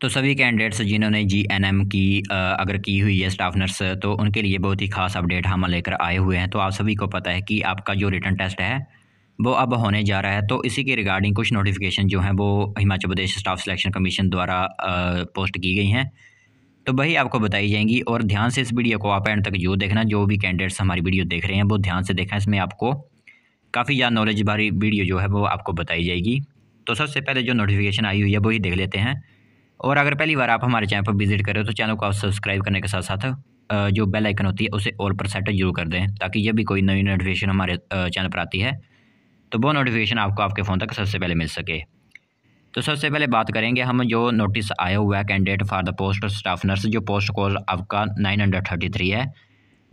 तो सभी कैंडिडेट्स जिन्होंने जी एन एम की अगर की हुई है स्टाफ नर्स तो उनके लिए बहुत ही खास अपडेट हम लेकर आए हुए हैं तो आप सभी को पता है कि आपका जो रिटर्न टेस्ट है वो अब होने जा रहा है तो इसी के रिगार्डिंग कुछ नोटिफिकेशन जो हैं वो Himachal Pradesh staff selection commission द्वारा पोस्ट की गई हैं तो वही आपको बताई जाएंगी और ध्यान से इस वीडियो को आप एंड तक जो देखना जो भी कैंडिडेट्स हमारी वीडियो देख रहे हैं वो ध्यान से देखें इसमें आपको काफ़ी ज़्यादा नॉलेज भारी वीडियो जो है वो आपको बताई जाएगी तो सबसे पहले जो नोटिफिकेशन आई हुई है वही देख लेते हैं और अगर पहली बार आप हमारे चैनल पर विजिट करें तो चैनल को आप सब्सक्राइब करने के साथ साथ जो बेल आइकन होती है उसे ऑल पर सेट जरूर कर दें ताकि जब भी कोई नई नोटिफिकेशन हमारे चैनल पर आती है तो वो नोटिफिकेशन आपको आपके फ़ोन तक सबसे पहले मिल सके तो सबसे पहले बात करेंगे हम जो नोटिस आया हुआ है candidate for the post staff nurse जो पोस्ट कोड आपका नाइन हंड्रेड थर्टी थ्री है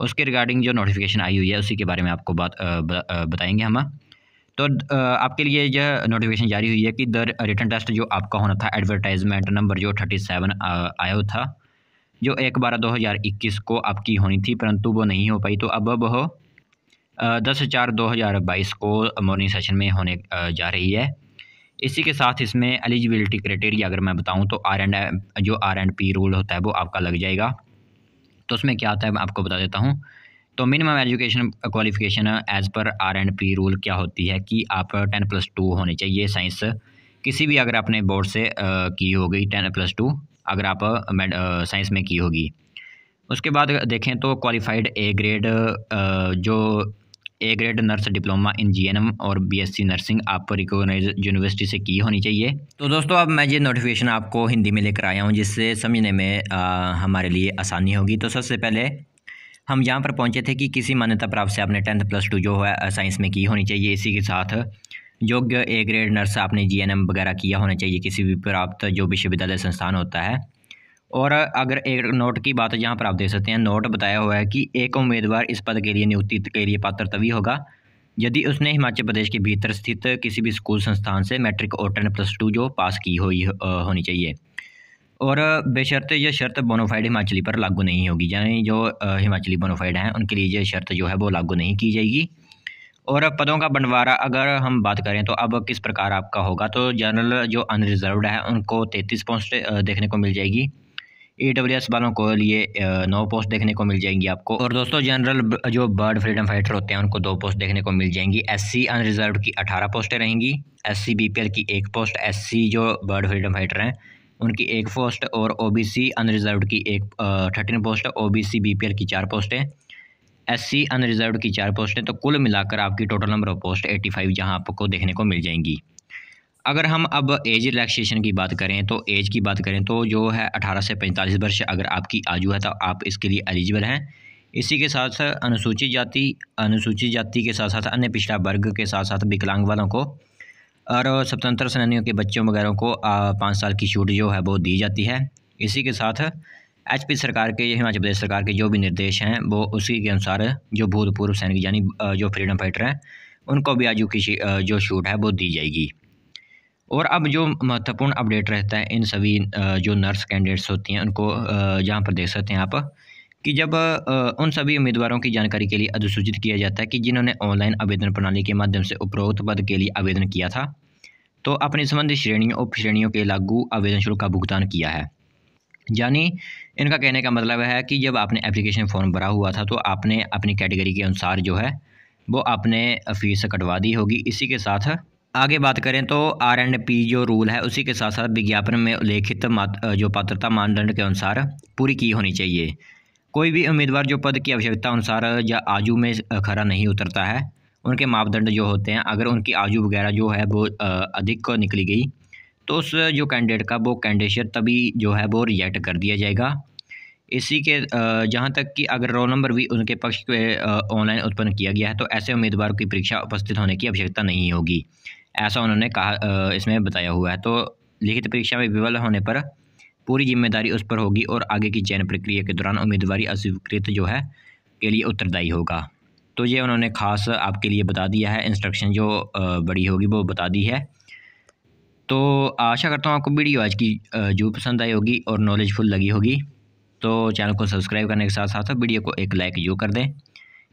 उसके रिगार्डिंग जो नोटिफिकेशन आई हुई है उसी के बारे में आपको बात बताएंगे हम तो आपके लिए यह नोटिफिकेशन जारी हुई है कि द रिटर्न टेस्ट जो आपका होना था एडवर्टाइजमेंट नंबर जो थर्टी सेवन आया था जो एक बारह दो हज़ार इक्कीस को आपकी होनी थी परंतु वो नहीं हो पाई तो अब वह दस चार दो हज़ार बाईस को मॉर्निंग सेशन में होने जा रही है इसी के साथ इसमें एलिजिबिलिटी क्राइटेरिया अगर मैं बताऊँ तो आर एंड जो आर एंड पी रूल होता है वो आपका लग जाएगा तो उसमें क्या आता है मैं आपको बता देता हूँ तो minimum education qualification as per R and P rule क्या होती है कि आप टेन प्लस टू होनी चाहिए साइंस किसी भी अगर आपने बोर्ड से की होगी टेन प्लस टू अगर आप साइंस में की होगी उसके बाद देखें तो क्वालिफाइड ए ग्रेड जो A grade nurse diploma in G और बीएससी नर्सिंग आप रिकोगनाइज यूनिवर्सिटी से की होनी चाहिए तो दोस्तों अब मैं ये नोटिफिकेशन आपको हिंदी में लेकर आया हूँ जिससे समझने में आ, हमारे लिए आसानी होगी तो सबसे पहले हम यहाँ पर पहुँचे थे कि किसी मान्यता प्राप्त से आपने टेंथ प्लस टू जो है साइंस में की होनी चाहिए इसी के साथ योग्य ए ग्रेड नर्स आपने जी वगैरह किया होना चाहिए किसी भी प्राप्त जो विश्वविद्यालय संस्थान होता है और अगर एक नोट की बात यहाँ पर आप देख सकते हैं नोट बताया हुआ है कि एक उम्मीदवार इस पद के लिए नियुक्ति के लिए पात्र तभी होगा यदि उसने हिमाचल प्रदेश के भीतर स्थित किसी भी स्कूल संस्थान से मैट्रिक और टेन प्लस टू जो पास की हुई हो, होनी चाहिए और बेशर्त यह शर्त बोनोफाइड हिमाचली पर लागू नहीं होगी यानी जो हिमाचली बोनोफाइड हैं उनके लिए यह शर्त जो है वो लागू नहीं की जाएगी और पदों का बंटवारा अगर हम बात करें तो अब किस प्रकार आपका होगा तो जनरल जो अनरिजर्वड है उनको तैंतीस पोस्ट देखने को मिल जाएगी ए डब्ल्यू एस वालों को लिए नौ पोस्ट देखने को मिल जाएंगी आपको और दोस्तों जनरल जो बर्ड फ्रीडम फाइटर होते हैं उनको दो पोस्ट देखने को मिल जाएंगी एस सी अनरिजर्व की अठारह पोस्टें रहेंगी S C B P L की एक पोस्ट एस सी जो बर्ड फ्रीडम फाइटर हैं उनकी एक पोस्ट और ओबीसी अनरिजर्व की एक थर्टीन पोस्ट ओबीसी बीपीएल की चार पोस्टें एससी अनरिजर्व की चार पोस्टें तो कुल मिलाकर आपकी total number of post eighty five जहाँ आपको देखने को मिल जाएंगी अगर हम अब एज रिलैक्सेशन की बात करें तो एज की बात करें तो जो है 18 से 45 वर्ष अगर आपकी आयु है तो आप इसके लिए एलिजिबल हैं इसी के साथ अनुसूचित जाति अनुसूचित जाति के साथ साथ अन्य पिछड़ा वर्ग के साथ साथ विकलांग वालों को और स्वतंत्र सेनानियों के बच्चों वगैरह को पाँच साल की छूट जो है वो दी जाती है इसी के साथ एचपी सरकार के हिमाचल प्रदेश सरकार के जो भी निर्देश हैं वो उसी के अनुसार जो भूतपूर्व सैनिक यानी जो फ्रीडम फाइटर हैं उनको भी आजू की जो छूट है वो दी जाएगी और अब जो महत्वपूर्ण अपडेट रहता है इन सभी जो नर्स कैंडिडेट्स होती हैं उनको जहाँ पर देख सकते हैं आप कि जब उन सभी उम्मीदवारों की जानकारी के लिए अधिसूचित किया जाता है कि जिन्होंने ऑनलाइन आवेदन प्रणाली के माध्यम से उपरोक्त पद के लिए आवेदन किया था तो अपनी संबंधित श्रेणियों उप श्रेणियों के लागू आवेदन शुल्क का भुगतान किया है यानी इनका कहने का मतलब है कि जब आपने एप्लीकेशन फॉर्म भरा हुआ था तो आपने अपनी कैटेगरी के अनुसार जो है वो आपने फ़ीस कटवा दी होगी इसी के साथ आगे बात करें तो आर एंड पी जो रूल है उसी के साथ साथ विज्ञापन में उल्लेखित जो पात्रता मानदंड के अनुसार पूरी की होनी चाहिए कोई भी उम्मीदवार जो पद की आवश्यकता अनुसार या आजू में खरा नहीं उतरता है उनके मापदंड जो होते हैं अगर उनकी आजू वगैरह जो है वो अधिक निकली गई तो उस जो कैंडिडेट का वो कैंडिडेट तभी जो है वो रिजेक्ट कर दिया जाएगा इसी के जहाँ तक कि अगर रोल नंबर भी उनके पक्ष के ऑनलाइन उत्पन्न किया गया है तो ऐसे उम्मीदवार की परीक्षा उपस्थित होने की आवश्यकता नहीं होगी ऐसा उन्होंने कहा इसमें बताया हुआ है तो लिखित परीक्षा में विफल होने पर पूरी जिम्मेदारी उस पर होगी और आगे की चयन प्रक्रिया के दौरान उम्मीदवार अस्वीकृत जो है के लिए उत्तरदायी होगा तो ये उन्होंने खास आपके लिए बता दिया है इंस्ट्रक्शन जो बड़ी होगी वो बता दी है तो आशा करता हूँ आपको वीडियो आज की जो पसंद आई होगी और नॉलेजफुल लगी होगी तो चैनल को सब्सक्राइब करने के साथ साथ वीडियो को एक लाइक जो कर दें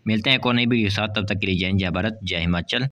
मिलते हैं एक और नई वीडियो के साथ तब तक के लिए जय हिंद जय भारत जय हिमाचल